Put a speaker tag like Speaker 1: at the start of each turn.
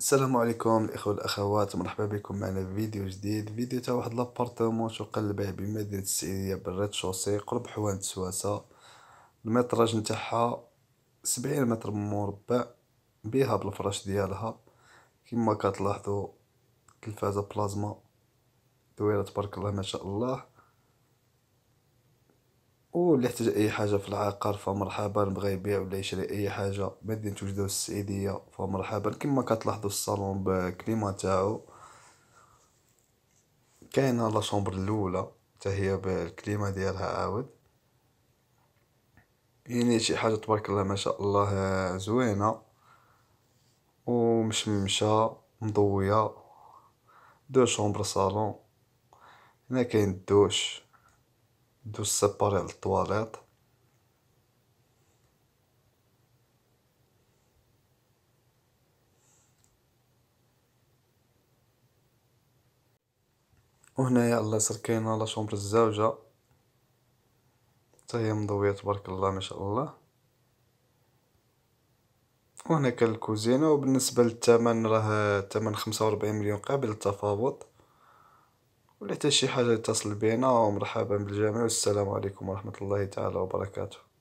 Speaker 1: السلام عليكم الاخوه والاخوات مرحبا بكم معنا في فيديو جديد فيديو تاع واحد لابارتمون تقال به بمدينه السعيديه بالريد شوسي قرب حوانت سواسه المتراج نتاعها 70 متر مربع بها بالفراش ديالها كما كتلاحظوا التلفازه بلازما دويره تبارك الله ما شاء الله واللي يحتاج اي حاجه في العقار فمرحبا بغى يبيع ولا يشري اي حاجه مدينه وجده السعيديه فمرحبا كما كتلاحظوا الصالون بكليما تاعو كاينه لا شومبر الاولى حتى هي بالكليما ديالها عاود يعني شي حاجه تبارك الله ما شاء الله آه، زوينه ومشمشه مضويه دو شومبر صالون هنا كاين الدوش دوز سيباري على الطواليط وهنايا الله يسر كاينه لا شومبر الزوجه حتى هي مضويه تبارك الله ما شاء الله وهنا كان الكوزينه وبالنسبه للثمن راه الثمن 45 مليون قابل للتفاوض ولا حتى شي حاجة يتصل بينا ومرحبا بالجميع والسلام عليكم ورحمة الله تعالى وبركاته